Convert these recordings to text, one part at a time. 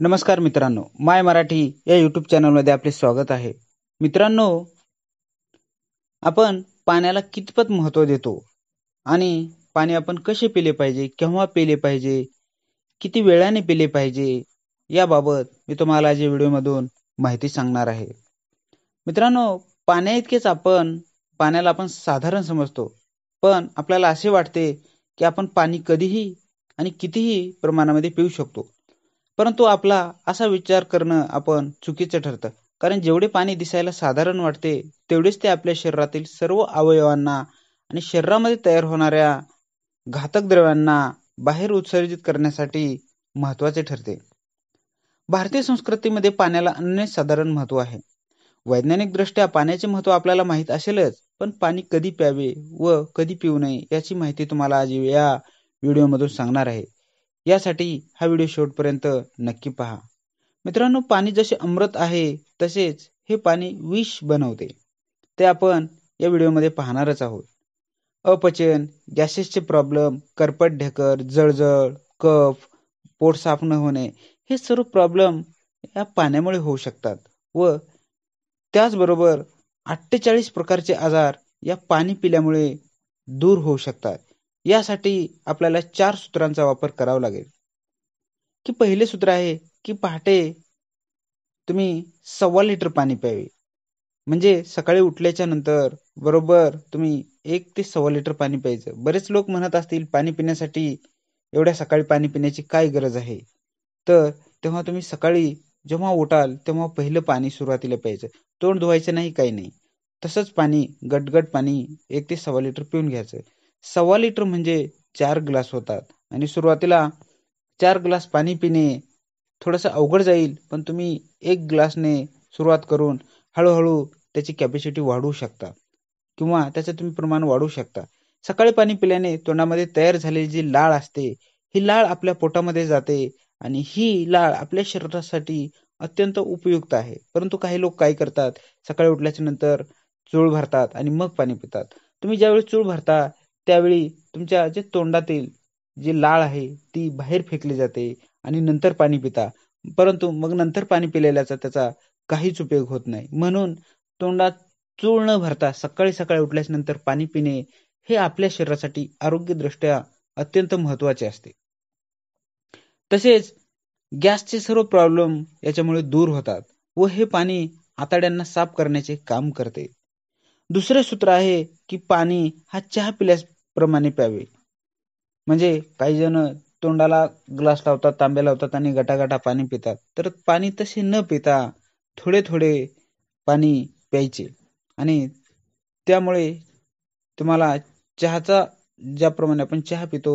नमस्कार मित्रांनो माय मराठी या युट्यूब चॅनलमध्ये आपले स्वागत आहे मित्रांनो आपण पाण्याला कितपत महत्त्व देतो आणि पाणी आपण कसे पिले पाहिजे केव्हा पिले पाहिजे किती वेळाने पिले पाहिजे याबाबत मी तुम्हाला आज या व्हिडिओमधून माहिती सांगणार आहे मित्रांनो पाण्या इतकेच आपण पाण्याला आपण साधारण समजतो पण आपल्याला असे वाटते की आपण पाणी कधीही आणि कितीही प्रमाणामध्ये पिऊ शकतो परंतु आपला असा विचार करणं आपण चुकीचं ठरतं कारण जेवढे पाणी दिसायला साधारण वाटते तेवढेच ते आपल्या शरीरातील सर्व अवयवांना आणि शरीरामध्ये तयार होणाऱ्या घातक द्रव्यांना बाहेर उत्सर्जित करण्यासाठी महत्वाचे ठरते भारतीय संस्कृतीमध्ये पाण्याला साधारण महत्व आहे वैज्ञानिक दृष्ट्या पाण्याचे महत्व आपल्याला माहीत असेलच पण पाणी कधी प्यावे व कधी पिऊ नये याची माहिती तुम्हाला आज या व्हिडिओमधून सांगणार आहे यासाठी हा व्हिडिओ शेवटपर्यंत नक्की पहा मित्रांनो पाणी जसे अमृत आहे तसेच हे पाणी विष बनवते ते आपण या व्हिडिओमध्ये पाहणारच आहोत अपचन गॅसेसचे प्रॉब्लेम करपट ढेकर जळजळ कफ पोट साफ न होणे हे सर्व प्रॉब्लेम या पाण्यामुळे होऊ शकतात व त्याचबरोबर अठ्ठेचाळीस प्रकारचे आजार या पाणी पिल्यामुळे दूर होऊ शकतात यासाठी आपल्याला चार सूत्रांचा वापर करावा लागेल की पहिले सूत्र आहे की पहाटे तुम्ही सव्वा लिटर पाणी प्यावे म्हणजे सकाळी उठल्याच्या नंतर बरोबर तुम्ही एक ते सव्वा लिटर पाणी प्यायचं बरेच लोक म्हणत असतील पाणी पिण्यासाठी एवढ्या सकाळी पाणी पिण्याची काय गरज आहे तर तेव्हा तुम्ही सकाळी जेव्हा उठाल तेव्हा पहिलं पाणी सुरुवातीला प्यायचं तोंड धुवायचं नाही काही नाही तसंच पाणी गटगट पाणी एक ते सव्वा लिटर पिऊन घ्यायचं सव्वा लिटर म्हणजे चार ग्लास होतात आणि सुरुवातीला चार ग्लास पाणी पिणे थोडंसं अवघड जाईल पण तुम्ही एक ग्लासने सुरुवात करून हळूहळू त्याची कॅपॅसिटी वाढवू शकता किंवा त्याचं तुम्ही प्रमाण वाढवू शकता सकाळी पाणी पिल्याने तोंडामध्ये तयार झालेली जी लाळ असते ही लाळ आपल्या पोटामध्ये जाते आणि ही लाळ आपल्या शरीरासाठी अत्यंत उपयुक्त आहे परंतु काही लोक काय करतात सकाळी उठल्याच्या नंतर चूळ भरतात आणि मग पाणी पितात तुम्ही ज्यावेळी चूळ भरता त्यावेळी तुमच्या जे तोंडातील जी लाळ आहे ती बाहेर फेकली जाते आणि नंतर पाणी पिता परंतु मग नंतर पाणी पिलेल्याचा त्याचा काहीच उपयोग होत नाही म्हणून तोंडात चूळ न भरता सकाळी सकाळी उठल्यानंतर पाणी पिणे हे आपल्या शरीरासाठी आरोग्यदृष्ट्या अत्यंत महत्वाचे असते तसेच गॅसचे सर्व प्रॉब्लेम याच्यामुळे दूर होतात व हे पाणी आताड्यांना साफ करण्याचे काम करते दुसरे सूत्र आहे की पाणी हा चहा पिल्यास प्रमाणे प्यावे म्हणजे काही जण तोंडाला ग्लास लावतात तांबे लावतात आणि गटागटा पाणी पितात तर पाणी तसे न पिता थोडे थोडे पाणी प्यायचे आणि त्यामुळे तुम्हाला चहाचा ज्याप्रमाणे आपण चहा पितो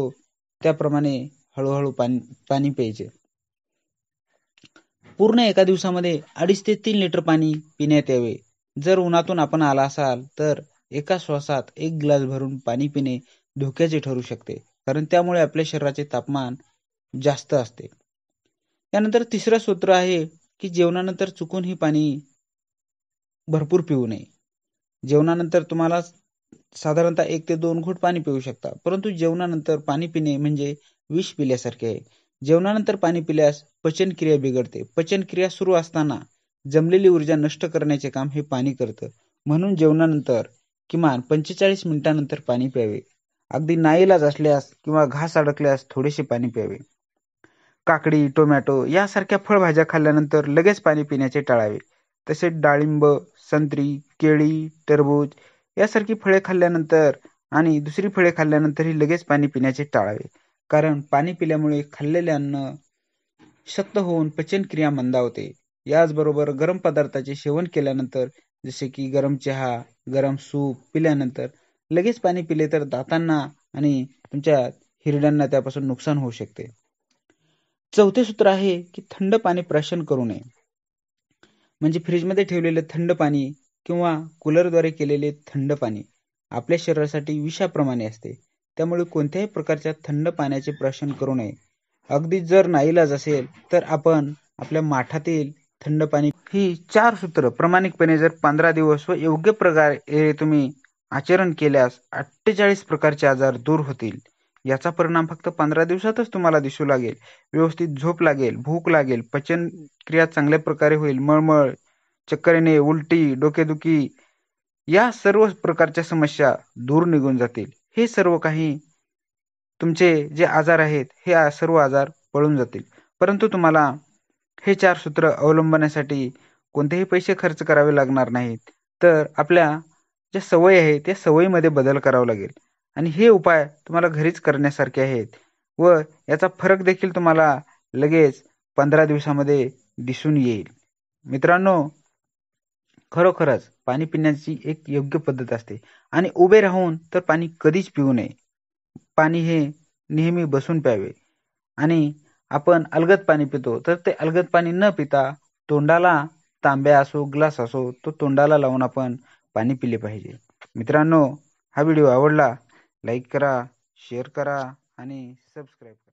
त्याप्रमाणे हळूहळू पाणी पाणी प्यायचे पूर्ण एका दिवसामध्ये अडीच ते तीन लिटर पाणी पिण्यात यावे जर उन्हातून आपण आला असाल तर एका श्वासात एक ग्लास भरून पाणी पिणे धोक्याचे ठरू शकते कारण त्यामुळे आपल्या शरीराचे तापमान जास्त असते त्यानंतर तिसरं सूत्र आहे की जेवणानंतर चुकून ही पाणी भरपूर पिऊ नये जेवणानंतर तुम्हाला साधारणतः एक ते दोन घोट पाणी पिऊ शकता परंतु जेवणानंतर पाणी पिणे म्हणजे विष पिल्यासारखे आहे जेवणानंतर पाणी पिल्यास पचनक्रिया बिघडते पचनक्रिया सुरू असताना जमलेली ऊर्जा नष्ट करण्याचे काम हे पाणी करतं म्हणून जेवणानंतर किमान पंचेचाळीस मिनिटांनंतर पाणी प्यावे. अगदी नाईलाज असल्यास किंवा घास अडकल्यास थोडेसे पाणी प्यावे. काकडी, टोमॅटो यासारख्या फळभाज्या खाल्ल्यानंतर लगेच पाणी पिण्याचे टाळावे. तसेच डाळिंब, संत्री, केळी, टरबूज यासारखी फळे खाल्ल्यानंतर आणि दुसरी फळे खाल्ल्यानंतरही लगेच पाणी पिण्याचे टाळावे. कारण पाणी पिल्यामुळे खाल्लेले अन्न शक्त होऊन पचनक्रिया मंदावते. याचबरोबर गरम पदार्थाचे सेवन केल्यानंतर जसे की गरम चहा, गरम सूप पिल्यानंतर लगेच पाणी पिले तर दातांना आणि तुमच्या हिरड्यांना त्यापासून नुकसान होऊ शकते चौथे सूत्र आहे की थंड पाणी प्राशन करू नये म्हणजे फ्रीजमध्ये ठेवलेले थंड पाणी किंवा कूलरद्वारे केलेले थंड पाणी आपल्या शरीरासाठी विषाप्रमाणे असते त्यामुळे कोणत्याही प्रकारच्या थंड पाण्याचे प्राशन करू नये अगदी जर नाईलाज असेल तर आपण आपल्या माठातील थंड पाणी ही चार सूत्र प्रामाणिकपणे जर पंधरा दिवस व योग्य प्रकारे तुम्ही आचरण केल्यास अठ्ठेचाळीस प्रकारचे आजार दूर होतील याचा परिणाम फक्त पंधरा दिवसातच तुम्हाला दिसू लागेल व्यवस्थित झोप लागेल भूक लागेल पचन क्रिया चांगल्या प्रकारे होईल मळमळ चक्कर येणे उलटी डोकेदुखी या सर्व प्रकारच्या समस्या दूर निघून जातील हे सर्व काही तुमचे जे आजार आहेत हे सर्व आजार पळून जातील परंतु तुम्हाला हे चार सूत्र अवलंबण्यासाठी कोणतेही पैसे खर्च करावे लागणार नाहीत तर आपल्या ज्या सवयी आहे त्या सवयीमध्ये बदल करावा लागेल आणि हे उपाय तुम्हाला घरीच करण्यासारखे आहेत व याचा फरक देखील तुम्हाला लगेच पंधरा दिवसामध्ये दिसून येईल मित्रांनो खरोखरच पाणी पिण्याची एक योग्य पद्धत असते आणि उभे राहून तर पाणी कधीच पिऊ नये पाणी हे नेहमी बसून प्यावे आणि आपण अलगद पाणी पितो तर ते अलगद पाणी न पिता तोंडाला तांब्या असो ग्लास असो तो तोंडाला लावून आपण पाणी पिले पाहिजे मित्रांनो हा व्हिडिओ आवडला लाईक करा शेअर करा आणि सबस्क्राईब